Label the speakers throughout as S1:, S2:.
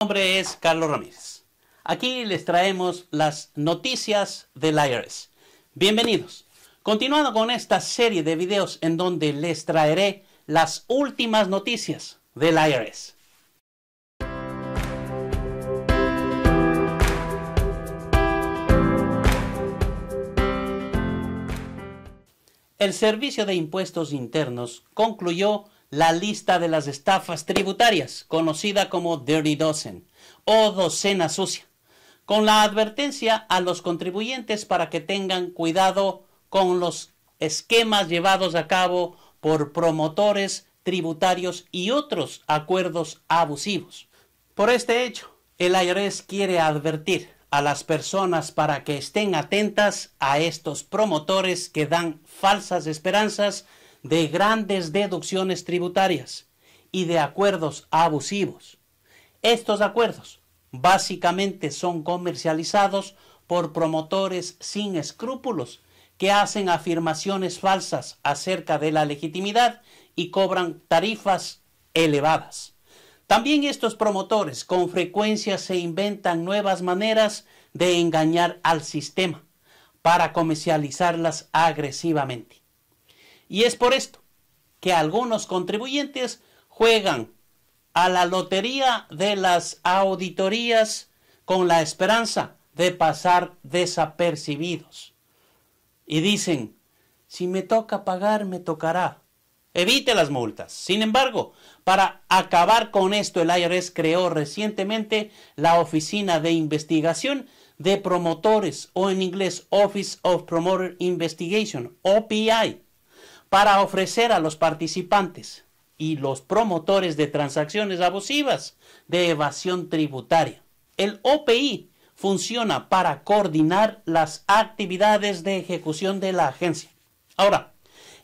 S1: Mi nombre es Carlos Ramírez. Aquí les traemos las noticias del IRS. Bienvenidos. Continuando con esta serie de videos en donde les traeré las últimas noticias del IRS. El Servicio de Impuestos Internos concluyó la lista de las estafas tributarias, conocida como Dirty Dozen o Docena Sucia, con la advertencia a los contribuyentes para que tengan cuidado con los esquemas llevados a cabo por promotores tributarios y otros acuerdos abusivos. Por este hecho, el IRS quiere advertir a las personas para que estén atentas a estos promotores que dan falsas esperanzas de grandes deducciones tributarias y de acuerdos abusivos. Estos acuerdos básicamente son comercializados por promotores sin escrúpulos que hacen afirmaciones falsas acerca de la legitimidad y cobran tarifas elevadas. También estos promotores con frecuencia se inventan nuevas maneras de engañar al sistema para comercializarlas agresivamente. Y es por esto que algunos contribuyentes juegan a la lotería de las auditorías con la esperanza de pasar desapercibidos. Y dicen, si me toca pagar, me tocará. Evite las multas. Sin embargo, para acabar con esto, el IRS creó recientemente la Oficina de Investigación de Promotores, o en inglés Office of Promoter Investigation, OPI, para ofrecer a los participantes y los promotores de transacciones abusivas de evasión tributaria. El OPI funciona para coordinar las actividades de ejecución de la agencia. Ahora,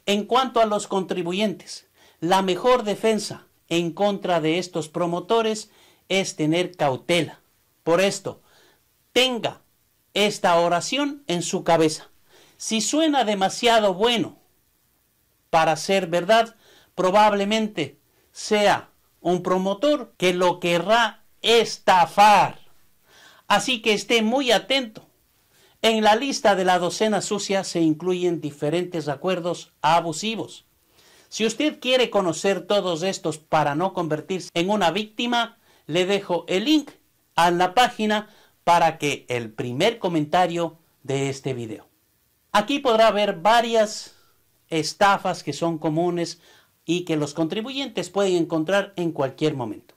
S1: en cuanto a los contribuyentes, la mejor defensa en contra de estos promotores es tener cautela. Por esto, tenga esta oración en su cabeza. Si suena demasiado bueno para ser verdad, probablemente sea un promotor que lo querrá estafar. Así que esté muy atento. En la lista de la docena sucia se incluyen diferentes acuerdos abusivos. Si usted quiere conocer todos estos para no convertirse en una víctima, le dejo el link a la página para que el primer comentario de este video. Aquí podrá ver varias estafas que son comunes y que los contribuyentes pueden encontrar en cualquier momento.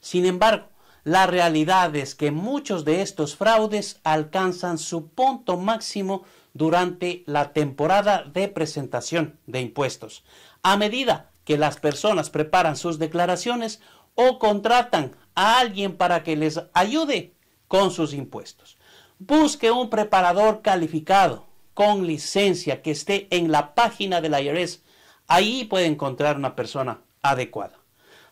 S1: Sin embargo, la realidad es que muchos de estos fraudes alcanzan su punto máximo durante la temporada de presentación de impuestos, a medida que las personas preparan sus declaraciones o contratan a alguien para que les ayude con sus impuestos. Busque un preparador calificado con licencia que esté en la página del IRS. Ahí puede encontrar una persona adecuada.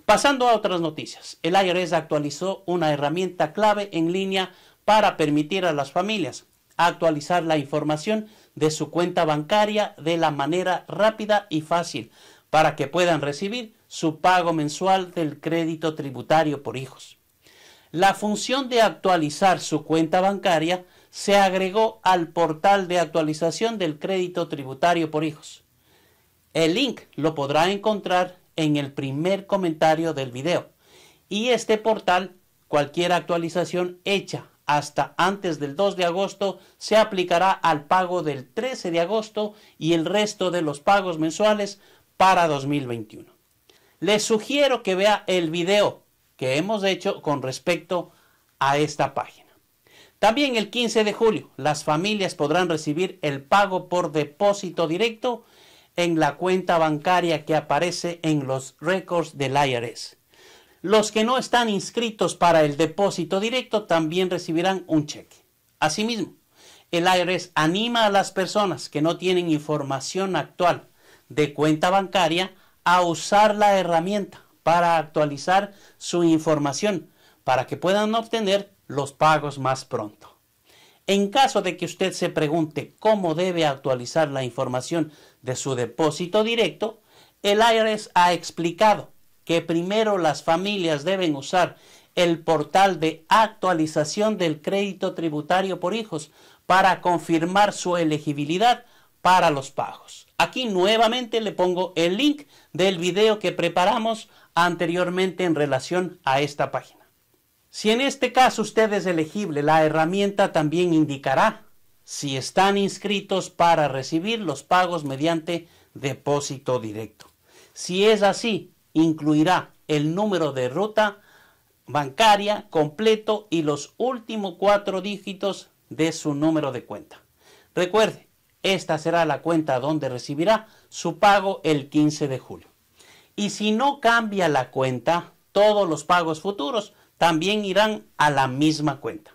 S1: Pasando a otras noticias, el IRS actualizó una herramienta clave en línea para permitir a las familias actualizar la información de su cuenta bancaria de la manera rápida y fácil para que puedan recibir su pago mensual del crédito tributario por hijos. La función de actualizar su cuenta bancaria se agregó al portal de actualización del crédito tributario por hijos. El link lo podrá encontrar en el primer comentario del video. Y este portal, cualquier actualización hecha hasta antes del 2 de agosto se aplicará al pago del 13 de agosto y el resto de los pagos mensuales para 2021. Les sugiero que vea el video que hemos hecho con respecto a esta página. También el 15 de julio, las familias podrán recibir el pago por depósito directo en la cuenta bancaria que aparece en los récords del IRS. Los que no están inscritos para el depósito directo también recibirán un cheque. Asimismo, el IRS anima a las personas que no tienen información actual de cuenta bancaria a usar la herramienta para actualizar su información para que puedan obtener los pagos más pronto. En caso de que usted se pregunte cómo debe actualizar la información de su depósito directo, el IRS ha explicado que primero las familias deben usar el portal de actualización del crédito tributario por hijos para confirmar su elegibilidad para los pagos. Aquí nuevamente le pongo el link del video que preparamos anteriormente en relación a esta página. Si en este caso usted es elegible, la herramienta también indicará si están inscritos para recibir los pagos mediante depósito directo. Si es así, incluirá el número de ruta bancaria completo y los últimos cuatro dígitos de su número de cuenta. Recuerde, esta será la cuenta donde recibirá su pago el 15 de julio. Y si no cambia la cuenta, todos los pagos futuros también irán a la misma cuenta.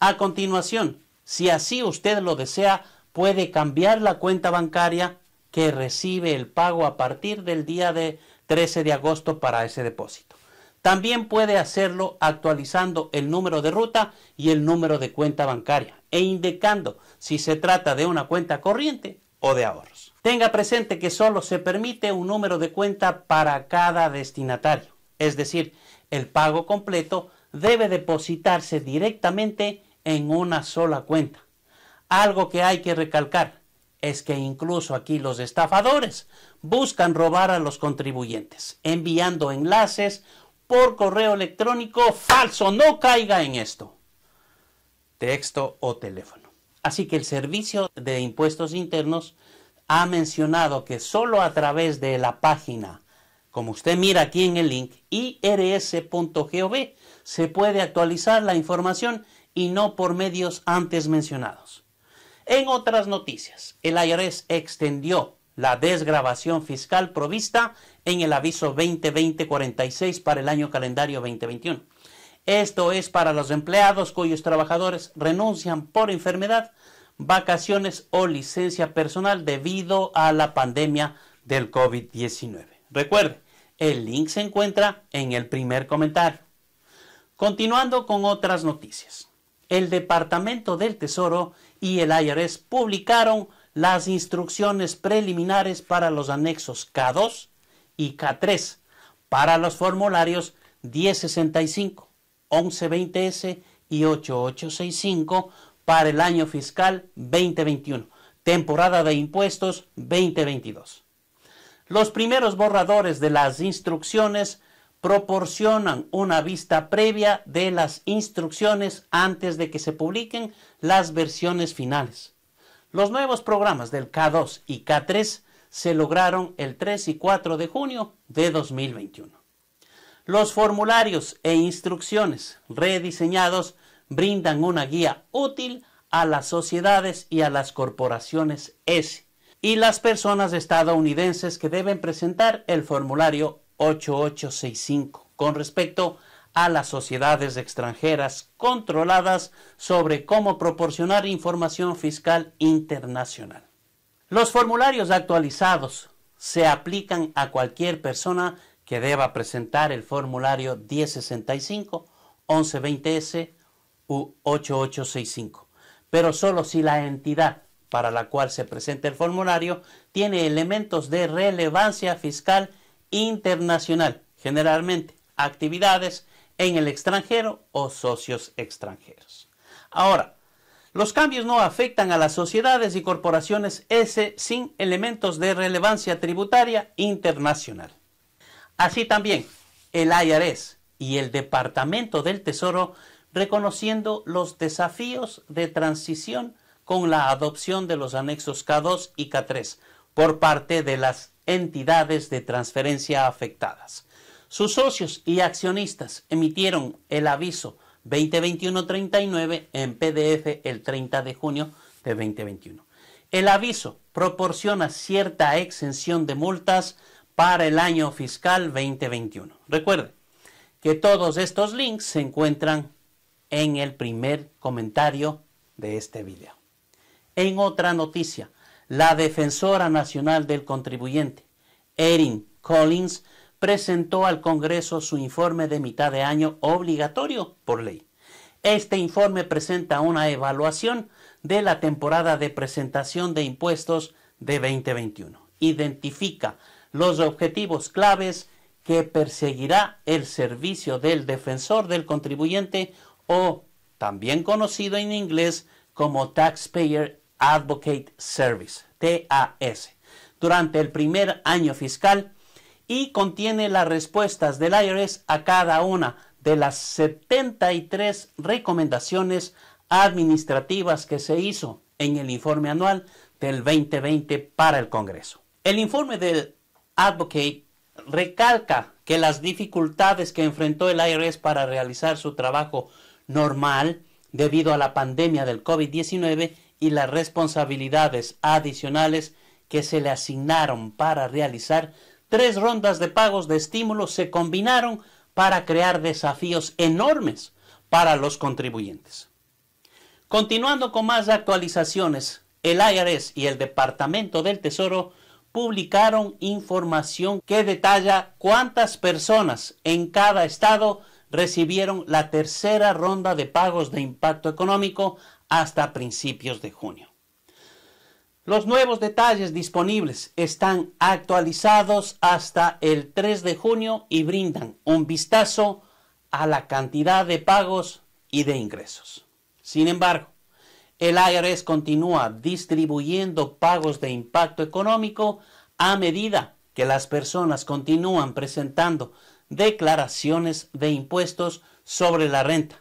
S1: A continuación, si así usted lo desea, puede cambiar la cuenta bancaria que recibe el pago a partir del día de 13 de agosto para ese depósito. También puede hacerlo actualizando el número de ruta y el número de cuenta bancaria e indicando si se trata de una cuenta corriente o de ahorros. Tenga presente que solo se permite un número de cuenta para cada destinatario, es decir, el pago completo debe depositarse directamente en una sola cuenta. Algo que hay que recalcar es que incluso aquí los estafadores buscan robar a los contribuyentes, enviando enlaces por correo electrónico falso. No caiga en esto. Texto o teléfono. Así que el Servicio de Impuestos Internos ha mencionado que solo a través de la página como usted mira aquí en el link, irs.gov, se puede actualizar la información y no por medios antes mencionados. En otras noticias, el IRS extendió la desgrabación fiscal provista en el aviso 2020-46 para el año calendario 2021. Esto es para los empleados cuyos trabajadores renuncian por enfermedad, vacaciones o licencia personal debido a la pandemia del COVID-19. Recuerde, el link se encuentra en el primer comentario. Continuando con otras noticias. El Departamento del Tesoro y el IRS publicaron las instrucciones preliminares para los anexos K2 y K3 para los formularios 1065, 1120S y 8865 para el año fiscal 2021, temporada de impuestos 2022. Los primeros borradores de las instrucciones proporcionan una vista previa de las instrucciones antes de que se publiquen las versiones finales. Los nuevos programas del K2 y K3 se lograron el 3 y 4 de junio de 2021. Los formularios e instrucciones rediseñados brindan una guía útil a las sociedades y a las corporaciones S y las personas estadounidenses que deben presentar el formulario 8865 con respecto a las sociedades extranjeras controladas sobre cómo proporcionar información fiscal internacional. Los formularios actualizados se aplican a cualquier persona que deba presentar el formulario 1065, 1120S u 8865, pero solo si la entidad para la cual se presenta el formulario tiene elementos de relevancia fiscal internacional, generalmente actividades en el extranjero o socios extranjeros. Ahora, los cambios no afectan a las sociedades y corporaciones S sin elementos de relevancia tributaria internacional. Así también, el IRS y el Departamento del Tesoro reconociendo los desafíos de transición con la adopción de los anexos K2 y K3 por parte de las entidades de transferencia afectadas. Sus socios y accionistas emitieron el aviso 2021-39 en PDF el 30 de junio de 2021. El aviso proporciona cierta exención de multas para el año fiscal 2021. Recuerde que todos estos links se encuentran en el primer comentario de este video. En otra noticia, la defensora nacional del contribuyente, Erin Collins, presentó al Congreso su informe de mitad de año obligatorio por ley. Este informe presenta una evaluación de la temporada de presentación de impuestos de 2021. Identifica los objetivos claves que perseguirá el servicio del defensor del contribuyente o también conocido en inglés como Taxpayer Advocate Service, TAS, durante el primer año fiscal y contiene las respuestas del IRS a cada una de las 73 recomendaciones administrativas que se hizo en el informe anual del 2020 para el Congreso. El informe del Advocate recalca que las dificultades que enfrentó el IRS para realizar su trabajo normal debido a la pandemia del COVID-19 y las responsabilidades adicionales que se le asignaron para realizar tres rondas de pagos de estímulo se combinaron para crear desafíos enormes para los contribuyentes. Continuando con más actualizaciones, el IRS y el Departamento del Tesoro publicaron información que detalla cuántas personas en cada estado recibieron la tercera ronda de pagos de impacto económico hasta principios de junio. Los nuevos detalles disponibles están actualizados hasta el 3 de junio y brindan un vistazo a la cantidad de pagos y de ingresos. Sin embargo, el IRS continúa distribuyendo pagos de impacto económico a medida que las personas continúan presentando declaraciones de impuestos sobre la renta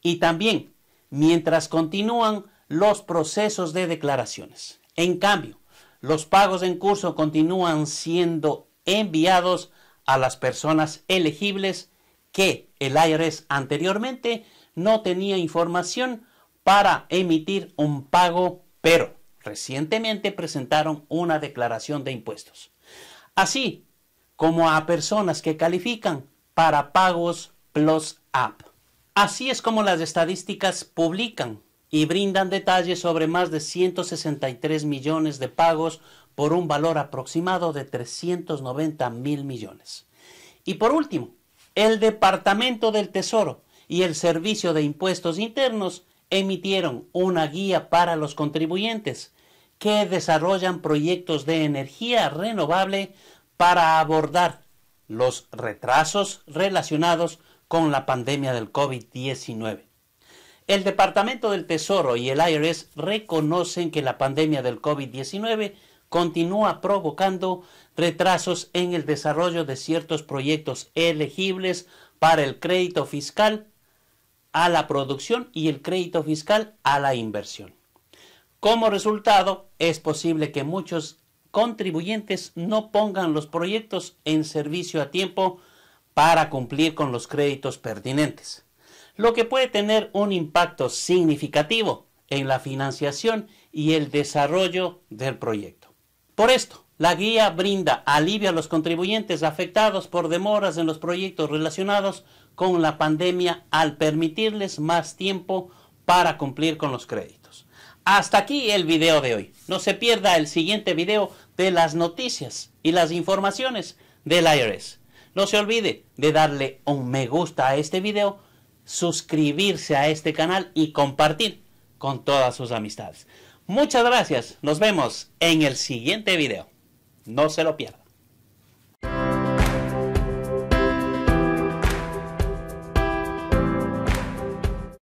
S1: y también mientras continúan los procesos de declaraciones. En cambio, los pagos en curso continúan siendo enviados a las personas elegibles que el IRS anteriormente no tenía información para emitir un pago, pero recientemente presentaron una declaración de impuestos. Así como a personas que califican para pagos Plus App. Así es como las estadísticas publican y brindan detalles sobre más de 163 millones de pagos por un valor aproximado de 390 mil millones. Y por último, el Departamento del Tesoro y el Servicio de Impuestos Internos emitieron una guía para los contribuyentes que desarrollan proyectos de energía renovable para abordar los retrasos relacionados con la pandemia del COVID-19. El Departamento del Tesoro y el IRS reconocen que la pandemia del COVID-19 continúa provocando retrasos en el desarrollo de ciertos proyectos elegibles para el crédito fiscal a la producción y el crédito fiscal a la inversión. Como resultado, es posible que muchos contribuyentes no pongan los proyectos en servicio a tiempo para cumplir con los créditos pertinentes, lo que puede tener un impacto significativo en la financiación y el desarrollo del proyecto. Por esto, la guía brinda alivio a los contribuyentes afectados por demoras en los proyectos relacionados con la pandemia al permitirles más tiempo para cumplir con los créditos. Hasta aquí el video de hoy. No se pierda el siguiente video de las noticias y las informaciones del IRS. No se olvide de darle un me gusta a este video, suscribirse a este canal y compartir con todas sus amistades. Muchas gracias, nos vemos en el siguiente video. No se lo pierda.